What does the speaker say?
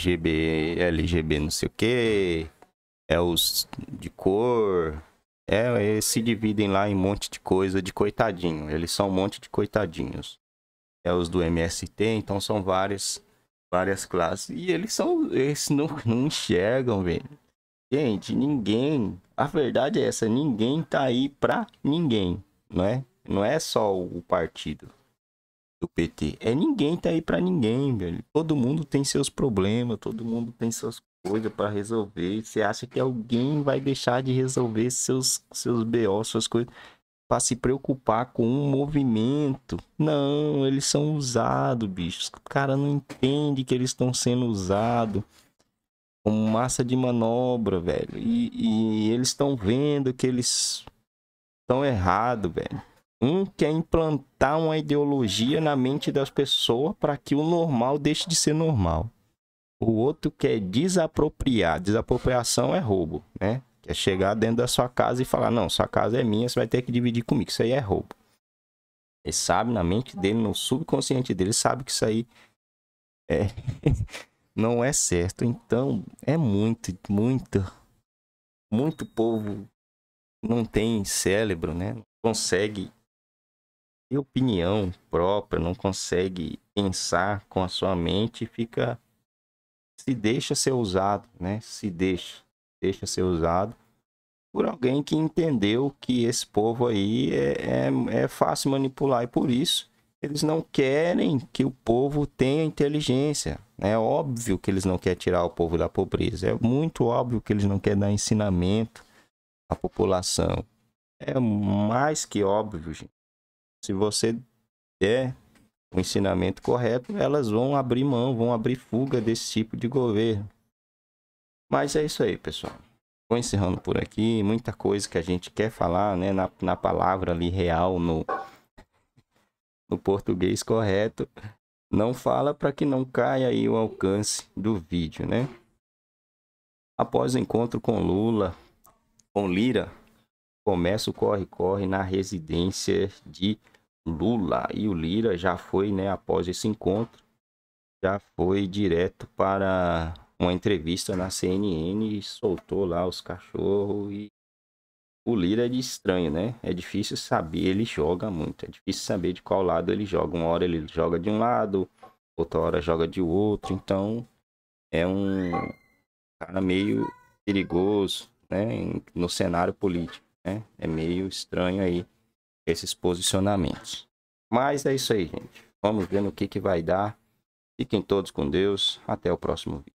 GB, LGB não sei o que, é os de cor, é, eles se dividem lá em um monte de coisa de coitadinho, eles são um monte de coitadinhos. É os do MST, então são várias, várias classes, e eles são, eles não, não enxergam, velho. Gente, ninguém, a verdade é essa, ninguém tá aí pra ninguém, não é? Não é só o partido do PT. É ninguém tá aí para ninguém, velho. Todo mundo tem seus problemas, todo mundo tem suas coisas para resolver. Você acha que alguém vai deixar de resolver seus seus BO, suas coisas para se preocupar com um movimento? Não, eles são usados, bichos. O cara não entende que eles estão sendo usados como massa de manobra, velho. E, e eles estão vendo que eles estão errados, velho. Um quer implantar uma ideologia na mente das pessoas para que o normal deixe de ser normal. O outro quer desapropriar. Desapropriação é roubo, né? Quer chegar dentro da sua casa e falar: não, sua casa é minha, você vai ter que dividir comigo. Isso aí é roubo. Ele sabe na mente dele, no subconsciente dele, sabe que isso aí é. não é certo. Então, é muito, muito, muito povo não tem cérebro, né? Não consegue opinião própria, não consegue pensar com a sua mente, fica se deixa ser usado, né? Se deixa, deixa ser usado por alguém que entendeu que esse povo aí é, é, é fácil manipular e por isso eles não querem que o povo tenha inteligência. Né? É óbvio que eles não querem tirar o povo da pobreza. É muito óbvio que eles não querem dar ensinamento à população. É mais que óbvio, gente se você der o ensinamento correto, elas vão abrir mão, vão abrir fuga desse tipo de governo. Mas é isso aí, pessoal. Vou encerrando por aqui. Muita coisa que a gente quer falar, né? Na, na palavra ali real, no, no português correto. Não fala para que não caia aí o alcance do vídeo, né? Após o encontro com Lula, com Lira, começa o corre-corre na residência de Lula e o Lira já foi, né, após esse encontro, já foi direto para uma entrevista na CNN soltou lá os cachorros e o Lira é de estranho, né? É difícil saber, ele joga muito, é difícil saber de qual lado ele joga. Uma hora ele joga de um lado, outra hora joga de outro, então é um cara meio perigoso, né, no cenário político, né? É meio estranho aí esses posicionamentos. Mas é isso aí, gente. Vamos ver no que, que vai dar. Fiquem todos com Deus. Até o próximo vídeo.